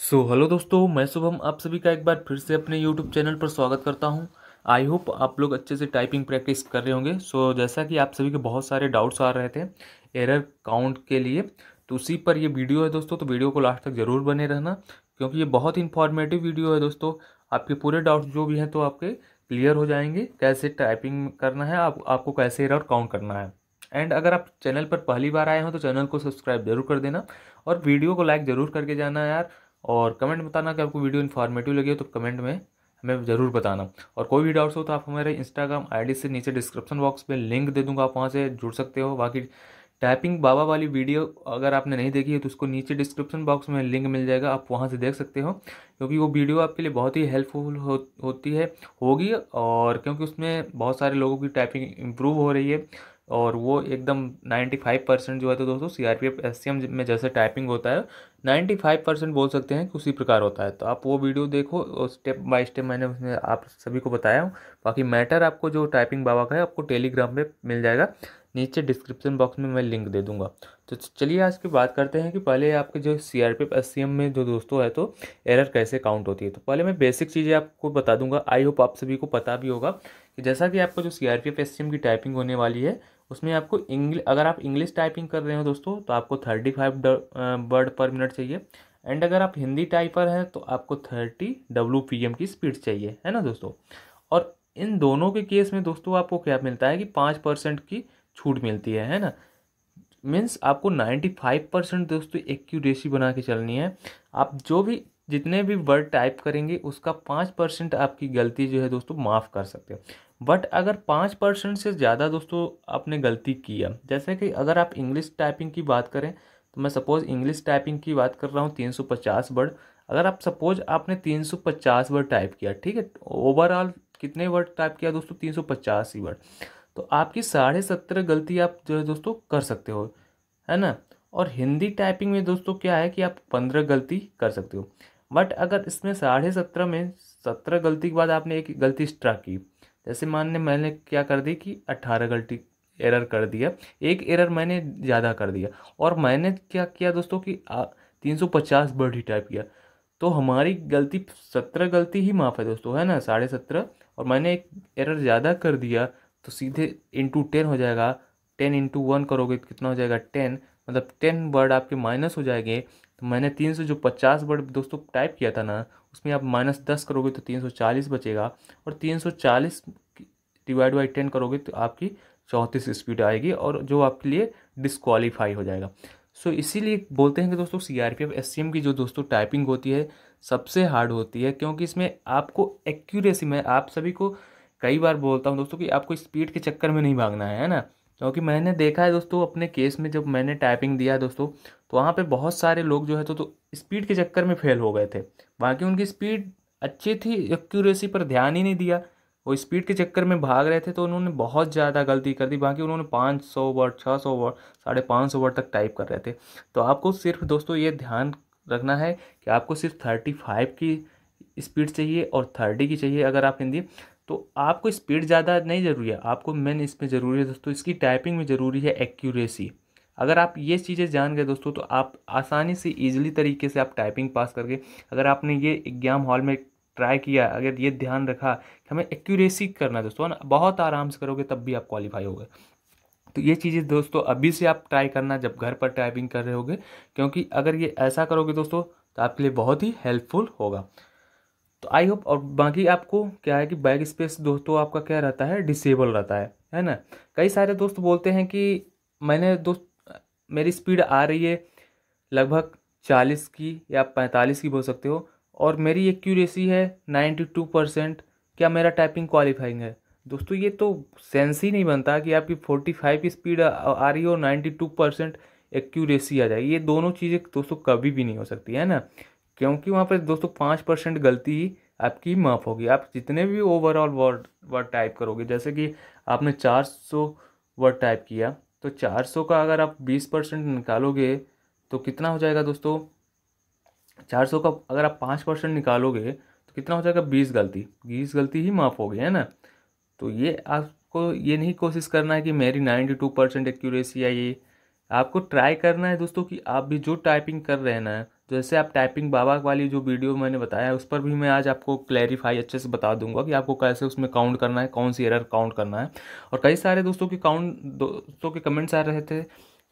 सो so, hello दोस्तों मैं शुभम आप सभी का एक बार फिर से अपने यूट्यूब चैनल पर स्वागत करता हूं आई होप आप लोग अच्छे से टाइपिंग प्रैक्टिस कर रहे होंगे सो so, जैसा कि आप सभी के बहुत सारे डाउट्स आ रहे थे एरर काउंट के लिए तो उसी पर ये वीडियो है दोस्तों तो वीडियो को लास्ट तक ज़रूर बने रहना क्योंकि ये बहुत इन्फॉर्मेटिव वीडियो है दोस्तों आपके पूरे डाउट्स जो भी हैं तो आपके क्लियर हो जाएंगे कैसे टाइपिंग करना है आप, आपको कैसे एरर काउंट करना है एंड अगर आप चैनल पर पहली बार आए हो तो चैनल को सब्सक्राइब जरूर कर देना और वीडियो को लाइक ज़रूर करके जाना यार और कमेंट बताना कि आपको वीडियो इन्फॉर्मेटिव लगी हो तो कमेंट में हमें ज़रूर बताना और कोई भी डाउट्स हो तो आप हमारे इंस्टाग्राम आईडी से नीचे डिस्क्रिप्शन बॉक्स में लिंक दे दूंगा आप वहाँ से जुड़ सकते हो बाकी टाइपिंग बाबा वाली वीडियो अगर आपने नहीं देखी है तो उसको नीचे डिस्क्रिप्शन बॉक्स में लिंक मिल जाएगा आप वहाँ से देख सकते हो क्योंकि वो वीडियो आपके लिए बहुत ही हेल्पफुल हो, होती है होगी और क्योंकि उसमें बहुत सारे लोगों की टाइपिंग इम्प्रूव हो रही है और वो एकदम फाइव परसेंट जो है तो दोस्तों C R P F S C M में जैसे टाइपिंग होता है नाइन्टी फाइव परसेंट बोल सकते हैं कि उसी प्रकार होता है तो आप वो वीडियो देखो और स्टेप बाय स्टेप मैंने उसमें आप सभी को बताया हूँ बाकी मैटर आपको जो टाइपिंग बाबा का है आपको टेलीग्राम पे मिल जाएगा नीचे डिस्क्रिप्शन बॉक्स में मैं लिंक दे दूंगा तो चलिए आज की बात करते हैं कि पहले आपके जो C R P S C M में जो दोस्तों है तो एरर कैसे काउंट होती है तो पहले मैं बेसिक चीज़ें आपको बता दूंगा आई होप आप सभी को पता भी होगा कि जैसा कि आपको जो C R P S C M की टाइपिंग होने वाली है उसमें आपको इंग्लिश अगर आप इंग्लिश टाइपिंग कर रहे हो दोस्तों तो आपको thirty five word per minute चाहिए एंड अगर आप हिंदी टाइपर हैं तो आपको थर्टी डब्ल्यू पी एम की स्पीड चाहिए है ना दोस्तों और इन दोनों के केस में दोस्तों आपको क्या मिलता है कि पाँच परसेंट की छूट मिलती है है ना मीन्स आपको नाइन्टी फाइव परसेंट दोस्तों एक्यूरेसी बना के चलनी है आप जो भी जितने भी वर्ड टाइप करेंगे उसका पाँच परसेंट आपकी गलती जो है दोस्तों माफ़ कर सकते हो बट अगर पाँच परसेंट से ज़्यादा दोस्तों आपने गलती किया जैसे कि अगर आप इंग्लिश टाइपिंग की बात करें तो मैं सपोज़ इंग्लिश टाइपिंग की बात कर रहा हूँ तीन सौ पचास वर्ड अगर आप सपोज़ आपने तीन सौ पचास वर्ड टाइप किया ठीक है ओवरऑल कितने वर्ड टाइप किया दोस्तों तीन सौ पचास ही वर्ड तो आपकी साढ़े सत्रह गलती आप जो है दोस्तों कर सकते हो है ना और हिंदी टाइपिंग में दोस्तों क्या है कि आप पंद्रह गलती कर सकते हो बट अगर इसमें साढ़े सत्रह में सत्रह गलती के बाद आपने एक गलती स्ट्रक की जैसे मान ने मैंने क्या कर दी कि अट्ठारह गलती एरर कर दिया एक एरर मैंने ज़्यादा कर दिया और मैंने क्या किया दोस्तों कि तीन सौ पचास वर्ड ही टाइप किया तो हमारी गलती सत्रह गलती ही माफ़ है दोस्तों है ना साढ़े सत्रह और मैंने एक एरर ज़्यादा कर दिया तो सीधे इंटू टेन हो जाएगा टेन इंटू वन करोगे तो कितना हो जाएगा टेन मतलब टेन वर्ड आपके माइनस हो जाएंगे तो मैंने तीन सौ जो पचास वर्ड दोस्तों टाइप किया था ना उसमें आप माइनस दस करोगे तो तीन सौ चालीस बचेगा और तीन सौ चालीस डिवाइड बाई टेन करोगे तो आपकी चौंतीस स्पीड आएगी और जो आपके लिए डिस्कवालीफाई हो जाएगा सो so, इसीलिए बोलते हैं कि दोस्तों C R P F S C M की जो दोस्तों टाइपिंग होती है सबसे हार्ड होती है क्योंकि इसमें आपको एक्यूरेसी में आप सभी को कई बार बोलता हूँ दोस्तों कि आपको स्पीड के चक्कर में नहीं भागना है ना क्योंकि मैंने देखा है दोस्तों अपने केस में जब मैंने टाइपिंग दिया है दोस्तों तो वहाँ पे बहुत सारे लोग जो है तो, तो स्पीड के चक्कर में फेल हो गए थे बाकी उनकी स्पीड अच्छी थी एक्यूरेसी पर ध्यान ही नहीं दिया वो स्पीड के चक्कर में भाग रहे थे तो उन्होंने बहुत ज़्यादा गलती कर दी बाकी उन्होंने पाँच सौ वर्ड छः सौ वर्ड साढ़े पाँच सौ वर्ड तक टाइप कर रहे थे तो आपको सिर्फ दोस्तों ये ध्यान रखना है कि आपको सिर्फ थर्टी फाइव की स्पीड चाहिए और थर्टी की चाहिए अगर आप हिंदी तो आपको स्पीड ज़्यादा नहीं ज़रूरी है आपको मेन इसमें ज़रूरी है दोस्तों इसकी टाइपिंग में ज़रूरी है एक्यूरेसी अगर आप ये चीज़ें जान गए दोस्तों तो आप आसानी से ईजिली तरीके से आप टाइपिंग पास करके अगर आपने ये एग्जाम हॉल में ट्राई किया अगर ये ध्यान रखा कि हमें एक्यूरेसी करना है दोस्तों बहुत आराम से करोगे तब भी आप क्वालिफाई होगे तो ये चीज़ें दोस्तों अभी से आप ट्राई करना जब घर पर टाइपिंग कर रहे होगे क्योंकि अगर ये ऐसा करोगे दोस्तों तो आपके लिए बहुत ही हेल्पफुल होगा तो आई होप और बाकी आपको क्या है कि बैक स्पेस दोस्तों आपका क्या रहता है डिसेबल रहता है है ना कई सारे दोस्त बोलते हैं कि मैंने दोस्त मेरी स्पीड आ रही है लगभग चालीस की या पैंतालीस की बोल सकते हो और मेरी एक्यूरेसी है नाइन्टी टू परसेंट क्या मेरा टाइपिंग क्वालिफाइंग है दोस्तों ये तो सेंस ही नहीं बनता कि आपकी फोर्टी फाइव की स्पीड आ रही हो नाइन्टी टू परसेंट एक्यूरेसी आ जाएगी ये दोनों चीज़ें दोस्तों कभी भी नहीं हो सकती है ना क्योंकि वहाँ पर दोस्तों पाँच परसेंट गलती ही आपकी माफ़ होगी आप जितने भी ओवरऑल वर्ड वर्ड टाइप करोगे जैसे कि आपने चार सौ वर्ड टाइप किया तो चार सौ का अगर आप बीस परसेंट निकालोगे तो कितना हो जाएगा दोस्तों चार सौ का अगर आप पाँच परसेंट निकालोगे तो कितना हो जाएगा बीस गलती बीस गलती ही माफ़ होगी है ना तो ये आपको ये नहीं कोशिश करना है कि मेरी नाइन्टी टू परसेंट एक्यूरेसी आई आपको ट्राई करना है दोस्तों कि आप भी जो टाइपिंग कर रहे हैं ना जैसे आप टाइपिंग बाबा वाली जो वीडियो मैंने बताया उस पर भी मैं आज आपको क्लैरिफाई अच्छे से बता दूंगा कि आपको कैसे उसमें काउंट करना है कौन सी एरर काउंट करना है और कई सारे दोस्तों के काउंट दोस्तों के कमेंट्स आ रहे थे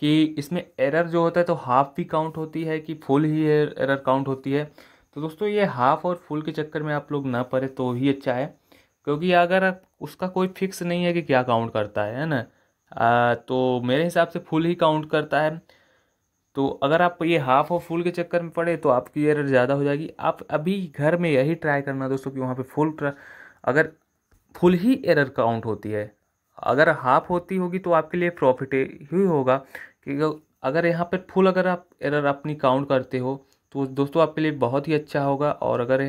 कि इसमें एरर जो होता है तो हाफ़ भी काउंट होती है कि फुल ही एरर काउंट होती है तो दोस्तों ये हाफ़ और फुल के चक्कर में आप लोग ना पड़े तो ही अच्छा है क्योंकि अगर उसका कोई फिक्स नहीं है कि क्या काउंट करता है है ना तो मेरे हिसाब से फुल ही काउंट करता है तो अगर आप ये हाफ और फुल के चक्कर में पड़े तो आपकी एरर ज़्यादा हो जाएगी आप अभी घर में यही ट्राई करना दोस्तों कि वहाँ पे फुल अगर फुल ही एरर काउंट होती है अगर हाफ होती होगी तो आपके लिए प्रॉफिट ही होगा कि अगर यहाँ पर फुल अगर आप एरर अपनी काउंट करते हो तो दोस्तों आपके लिए बहुत ही अच्छा होगा और अगर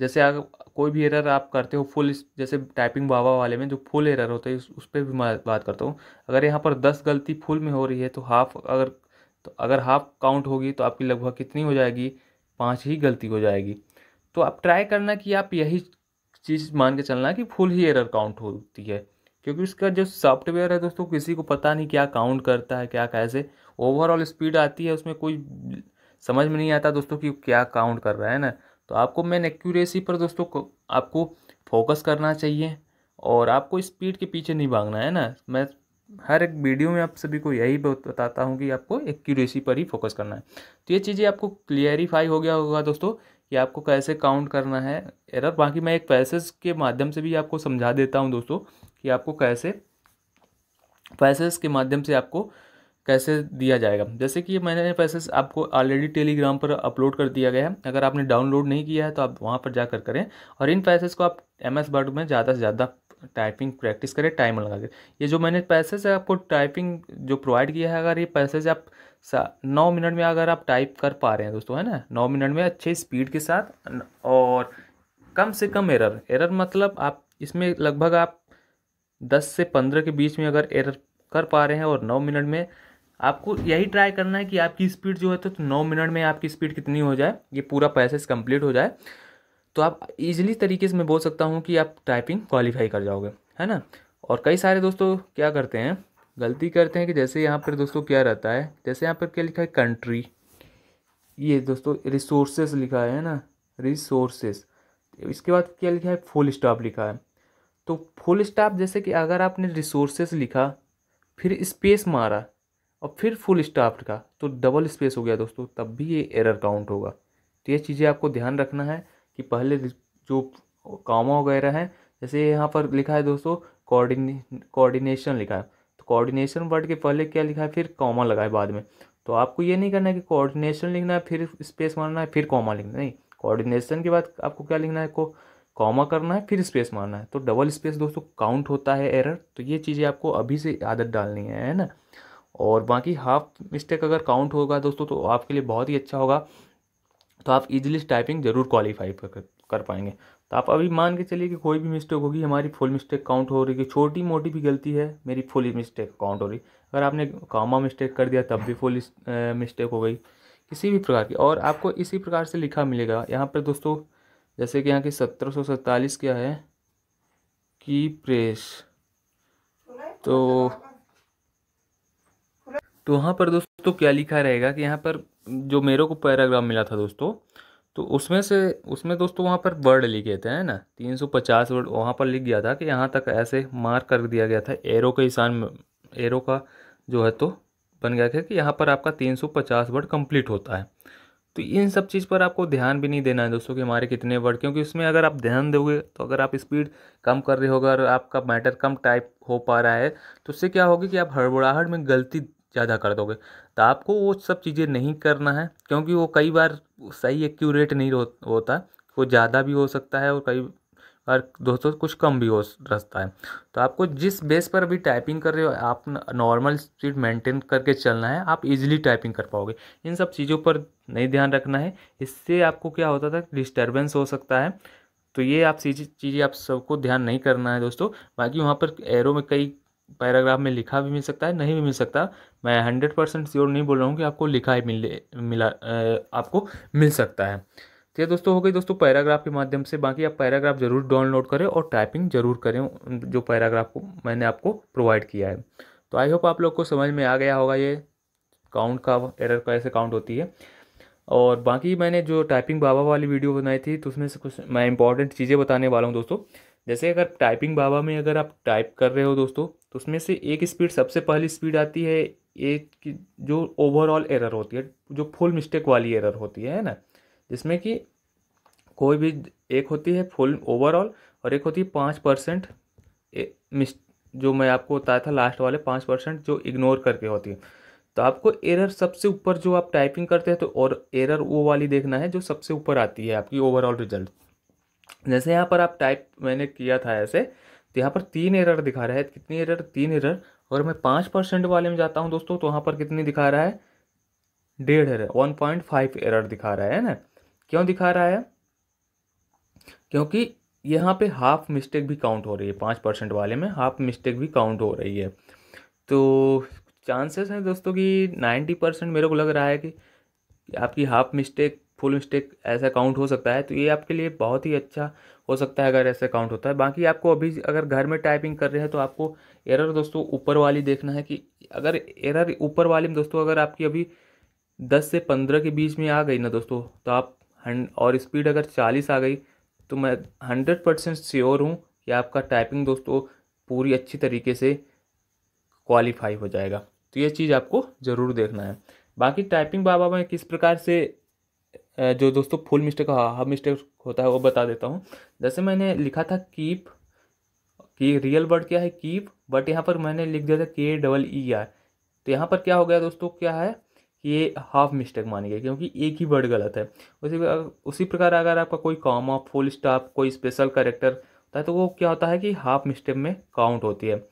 जैसे आप कोई भी एरर आप करते हो फुल जैसे टाइपिंग बाबा वाले में जो फुल एरर होता है उस पर भी मैं बात करता हूँ अगर यहाँ पर दस गलती फुल में हो रही है तो हाफ अगर तो अगर हाफ काउंट होगी तो आपकी लगभग कितनी हो जाएगी पाँच ही गलती हो जाएगी तो आप ट्राई करना कि आप यही चीज़ मान के चलना कि फुल ही एरर काउंट होती है क्योंकि उसका जो सॉफ्टवेयर है दोस्तों किसी को पता नहीं क्या काउंट करता है क्या कैसे ओवरऑल स्पीड आती है उसमें कोई समझ में नहीं आता दोस्तों कि क्या काउंट कर रहा है ना तो आपको मेन एक्यूरेसी पर दोस्तों आपको फोकस करना चाहिए और आपको स्पीड के पीछे नहीं भागना है ना मैं हर एक वीडियो में आप सभी को यही बताता हूँ कि आपको एक्यूरेसी पर ही फोकस करना है तो ये चीज़ें आपको क्लियरिफाई हो गया होगा दोस्तों कि आपको कैसे काउंट करना है एरर बाकी मैं एक पैसेज के माध्यम से भी आपको समझा देता हूँ दोस्तों कि आपको कैसे पैसेज के माध्यम से आपको कैसे दिया जाएगा जैसे कि मैंने पैसेज आपको ऑलरेडी टेलीग्राम पर अपलोड कर दिया गया है अगर आपने डाउनलोड नहीं किया है तो आप वहाँ पर जाकर करें और इन पैसेज को आप एम एस वर्ड में ज़्यादा से ज़्यादा टाइपिंग प्रैक्टिस करें टाइम लगा के ये जो मैंने पैसेज है आपको टाइपिंग जो प्रोवाइड किया है अगर ये पैसेज आप नौ मिनट में अगर आप टाइप कर पा रहे हैं दोस्तों है ना नौ मिनट में अच्छे स्पीड के साथ और कम से कम एरर एरर मतलब आप इसमें लगभग आप दस से पंद्रह के बीच में अगर एरर कर पा रहे हैं और नौ मिनट में आपको यही ट्राई करना है कि आपकी स्पीड जो है तो नौ मिनट में आपकी स्पीड कितनी हो जाए ये पूरा पैसेज कंप्लीट हो जाए तो आप इजीली तरीके से मैं बोल सकता हूँ कि आप टाइपिंग क्वालिफाई कर जाओगे है ना और कई सारे दोस्तों क्या करते हैं गलती करते हैं कि जैसे यहाँ पर दोस्तों क्या रहता है जैसे यहाँ पर क्या लिखा है कंट्री ये दोस्तों रिसोर्सेस लिखा है ना रिसोर्सेस इसके बाद क्या लिखा है फुल स्टॉप लिखा है तो फुल स्टॉप जैसे कि अगर आपने रिसोर्सेस लिखा फिर स्पेस मारा और फिर फुल स्टॉप लिखा तो डबल स्पेस हो गया दोस्तों तब भी ये एरर काउंट होगा तो ये चीज़ें आपको ध्यान रखना है कि पहले जो कामा वगैरह हैं जैसे यहाँ पर लिखा है दोस्तों कोऑर्डिने कोऑर्डिनेशन लिखा है तो कोऑर्डिनेशन वर्ड के पहले क्या लिखा है फिर कॉमा लगाए बाद में तो आपको ये नहीं करना है कि कोऑर्डिनेशन लिखना है फिर स्पेस मारना है फिर कॉमा लिखना है नहीं कोऑर्डिनेशन के बाद आपको क्या लिखना है को कॉमा करना है फिर स्पेस मारना है तो डबल स्पेस दोस्तों काउंट होता है एरर तो ये चीज़ें आपको अभी से आदत डालनी है है ना और बाकी हाफ मिस्टेक अगर काउंट होगा दोस्तों तो आपके लिए बहुत ही अच्छा होगा तो आप इजीली टाइपिंग ज़रूर क्वालिफाई कर कर पाएंगे तो आप अभी मान के चलिए कि कोई भी मिस्टेक होगी हमारी फुल मिस्टेक काउंट हो रही है छोटी मोटी भी गलती है मेरी फुल मिस्टेक काउंट हो रही अगर आपने कामा मिस्टेक कर दिया तब भी फुल मिस्टेक हो गई किसी भी प्रकार की और आपको इसी प्रकार से लिखा मिलेगा यहाँ पर दोस्तों जैसे कि यहाँ की सत्रह क्या है की प्रेस तो तो वहाँ पर दोस्तों क्या लिखा रहेगा कि यहाँ पर जो मेरे को पैराग्राफ मिला था दोस्तों तो उसमें से उसमें दोस्तों वहाँ पर वर्ड लिखे थे है ना तीन सौ पचास वर्ड वहाँ पर लिख गया था कि यहाँ तक ऐसे मार्क कर दिया गया था एरो के निशान एरो का जो है तो बन गया था कि यहाँ पर आपका तीन सौ पचास वर्ड कंप्लीट होता है तो इन सब चीज़ पर आपको ध्यान भी नहीं देना है दोस्तों कि हमारे कितने वर्ड क्योंकि उसमें अगर आप ध्यान दोगे तो अगर आप स्पीड कम कर रहे होगा और आपका मैटर कम टाइप हो पा रहा है तो उससे क्या होगी कि आप हड़बड़ाहट में गलती ज़्यादा कर दोगे तो आपको वो सब चीज़ें नहीं करना है क्योंकि वो कई बार सही एक्यूरेट नहीं होता वो ज़्यादा भी हो सकता है और कई बार दोस्तों कुछ कम भी हो रहता है तो आपको जिस बेस पर अभी टाइपिंग कर रहे हो आप नॉर्मल स्पीड मेंटेन करके चलना है आप इजीली टाइपिंग कर पाओगे इन सब चीज़ों पर नहीं ध्यान रखना है इससे आपको क्या होता था डिस्टर्बेंस हो सकता है तो ये आप चीज़ें आप सबको ध्यान नहीं करना है दोस्तों बाकी वहाँ पर एरो में कई पैराग्राफ में लिखा भी मिल सकता है नहीं भी मिल सकता मैं हंड्रेड परसेंट श्योर नहीं बोल रहा हूँ कि आपको लिखा ही मिले मिला आपको मिल सकता है तो ये दोस्तों हो गई दोस्तों पैराग्राफ के माध्यम से बाकी आप पैराग्राफ जरूर डाउनलोड करें और टाइपिंग जरूर करें जो पैराग्राफ को मैंने आपको प्रोवाइड किया है तो आई होप आप लोग को समझ में आ गया होगा ये काउंट का एरर कैसे काउंट होती है और बाकी मैंने जो टाइपिंग बाबा वाली वीडियो बनाई थी तो उसमें से कुछ मैं इंपॉर्टेंट चीज़ें बताने वाला हूँ दोस्तों जैसे अगर टाइपिंग बाबा में अगर आप टाइप कर रहे हो दोस्तों तो उसमें से एक स्पीड सबसे पहली स्पीड आती है एक जो ओवरऑल एरर होती है जो फुल मिस्टेक वाली एरर होती है ना जिसमें कि कोई भी एक होती है फुल ओवरऑल और एक होती है पाँच परसेंट जो मैं आपको बताया था लास्ट वाले पाँच परसेंट जो इग्नोर करके होती है तो आपको एरर सबसे ऊपर जो आप टाइपिंग करते हैं तो और एरर वो वाली देखना है जो सबसे ऊपर आती है आपकी ओवरऑल रिजल्ट जैसे यहाँ पर आप टाइप मैंने किया था ऐसे तो यहाँ पर तीन एरर दिखा रहा है कितनी एरर तीन एरर और मैं पाँच परसेंट वाले में जाता हूँ दोस्तों तो वहाँ पर कितनी दिखा रहा है डेढ़ error one point five error दिखा रहा है ना क्यों दिखा रहा है क्योंकि यहाँ पे हाफ मिस्टेक भी काउंट हो रही है पाँच परसेंट वाले में हाफ मिस्टेक भी काउंट हो रही है तो चांसेस हैं दोस्तों कि नाइन्टी परसेंट मेरे को लग रहा है कि आपकी हाफ मिस्टेक फुल मिस्टेक ऐसा अकाउंट हो सकता है तो ये आपके लिए बहुत ही अच्छा हो सकता है अगर ऐसा अकाउंट होता है बाकी आपको अभी अगर घर में टाइपिंग कर रहे हैं तो आपको एरर दोस्तों ऊपर वाली देखना है कि अगर एरर ऊपर वाली में दोस्तों अगर आपकी अभी दस से पंद्रह के बीच में आ गई ना दोस्तों तो आप और स्पीड अगर चालीस आ गई तो मैं हंड्रेड परसेंट श्योर हूँ कि आपका टाइपिंग दोस्तों पूरी अच्छी तरीके से क्वालिफाई हो जाएगा तो ये चीज़ आपको ज़रूर देखना है बाकी टाइपिंग बाबा में किस प्रकार से जो दोस्तों फुल मिस्टेक हाँ, हाफ मिस्टेक होता है वो बता देता हूँ जैसे मैंने लिखा था कीप कि रियल वर्ड क्या है कीप बट यहाँ पर मैंने लिख दिया था के डबल ई आर तो यहाँ पर क्या हो गया दोस्तों क्या है ये हाफ मिस्टेक मानी गई क्योंकि एक ही वर्ड गलत है उसी उसी प्रकार अगर आपका कोई कॉमा फुल स्टाफ कोई स्पेशल करेक्टर होता तो है तो वो क्या होता है कि हाफ मिस्टेक में काउंट होती है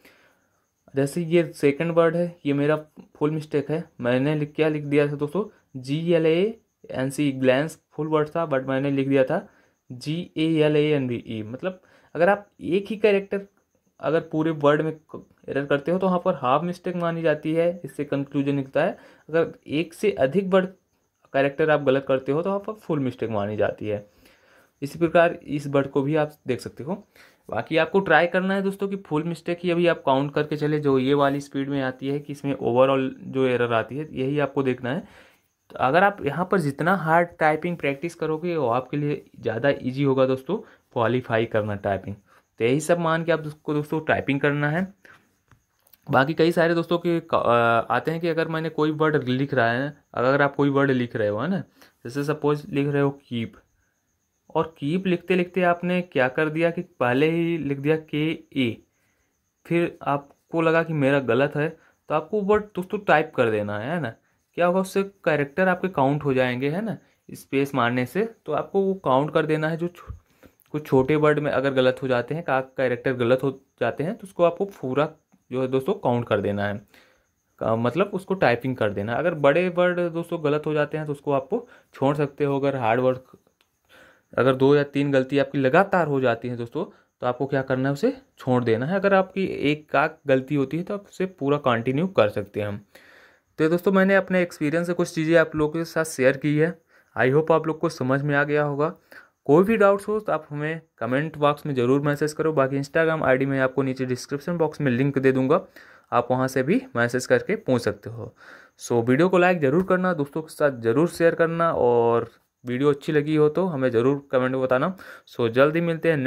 जैसे ये सेकंड वर्ड है ये मेरा फुल मिस्टेक है मैंने लिख क्या लिख दिया था दोस्तों G L A N C glance full word था बट मैंने लिख दिया था G A L A N B E मतलब अगर आप एक ही कैरेक्टर अगर पूरे वर्ड में एरर करते हो तो वहाँ पर हाफ मिस्टेक मानी जाती है इससे कंक्लूजन निकलता है अगर एक से अधिक वर्ड कैरेक्टर आप गलत करते हो तो वहाँ पर फुल मिस्टेक मानी जाती है इसी प्रकार इस वर्ड को भी आप देख सकते हो बाकी आपको ट्राई करना है दोस्तों कि फुल मिस्टेक ही अभी आप काउंट करके चले जो ये वाली स्पीड में आती है कि इसमें ओवरऑल जो एरर आती है यही आपको देखना है तो अगर आप यहाँ पर जितना हार्ड टाइपिंग प्रैक्टिस करोगे वो आपके लिए ज़्यादा ईजी होगा दोस्तों क्वालिफाई करना टाइपिंग तो यही सब मान के आपको दोस्तों टाइपिंग करना है बाकी कई सारे दोस्तों के आते हैं कि अगर मैंने कोई वर्ड लिख रहा है अगर आप कोई वर्ड लिख रहे हो है ना जैसे सपोज लिख रहे हो कीप और कीप लिखते लिखते आपने क्या कर दिया कि पहले ही लिख दिया के ए फिर आपको लगा कि मेरा गलत है तो आपको वर्ड दोस्तों टाइप कर देना है ना क्या होगा उससे कैरेक्टर आपके काउंट हो जाएंगे है ना स्पेस मारने से तो आपको वो काउंट कर देना है जो कुछ छोटे वर्ड में अगर गलत हो जाते हैं का कैरेक्टर गलत हो जाते हैं तो उसको आपको पूरा जो है दोस्तों काउंट कर देना है का, मतलब उसको टाइपिंग कर देना अगर बड़े वर्ड दोस्तों गलत हो जाते हैं तो उसको आपको छोड़ सकते हो अगर हार्ड वर्क अगर दो या तीन गलती आपकी लगातार हो जाती है दोस्तों तो आपको क्या करना है उसे छोड़ देना है अगर आपकी एक का गलती होती है तो आप उसे पूरा कंटिन्यू कर सकते हैं हम तो दोस्तों मैंने अपने एक्सपीरियंस से कुछ चीज़ें आप लोगों के साथ शेयर की है आई होप आप लोग को समझ में आ गया होगा कोई भी डाउट्स हो तो आप हमें कमेंट बॉक्स में ज़रूर मैसेज करो बाकी इंस्टाग्राम आईडी मैं आपको नीचे डिस्क्रिप्शन बॉक्स में लिंक दे दूंगा आप वहाँ से भी मैसेज करके पूछ सकते हो सो so, वीडियो को लाइक ज़रूर करना दोस्तों के साथ ज़रूर शेयर करना और वीडियो अच्छी लगी हो तो हमें ज़रूर कमेंट में बताना सो so, जल्दी मिलते हैं